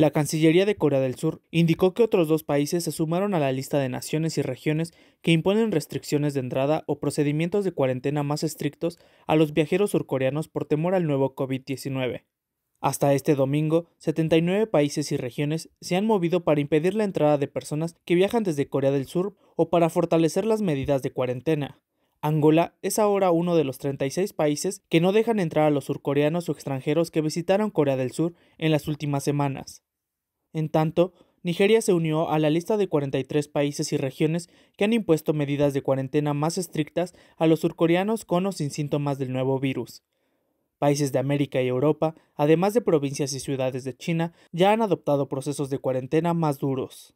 La Cancillería de Corea del Sur indicó que otros dos países se sumaron a la lista de naciones y regiones que imponen restricciones de entrada o procedimientos de cuarentena más estrictos a los viajeros surcoreanos por temor al nuevo COVID-19. Hasta este domingo, 79 países y regiones se han movido para impedir la entrada de personas que viajan desde Corea del Sur o para fortalecer las medidas de cuarentena. Angola es ahora uno de los 36 países que no dejan entrar a los surcoreanos o extranjeros que visitaron Corea del Sur en las últimas semanas. En tanto, Nigeria se unió a la lista de 43 países y regiones que han impuesto medidas de cuarentena más estrictas a los surcoreanos con o sin síntomas del nuevo virus. Países de América y Europa, además de provincias y ciudades de China, ya han adoptado procesos de cuarentena más duros.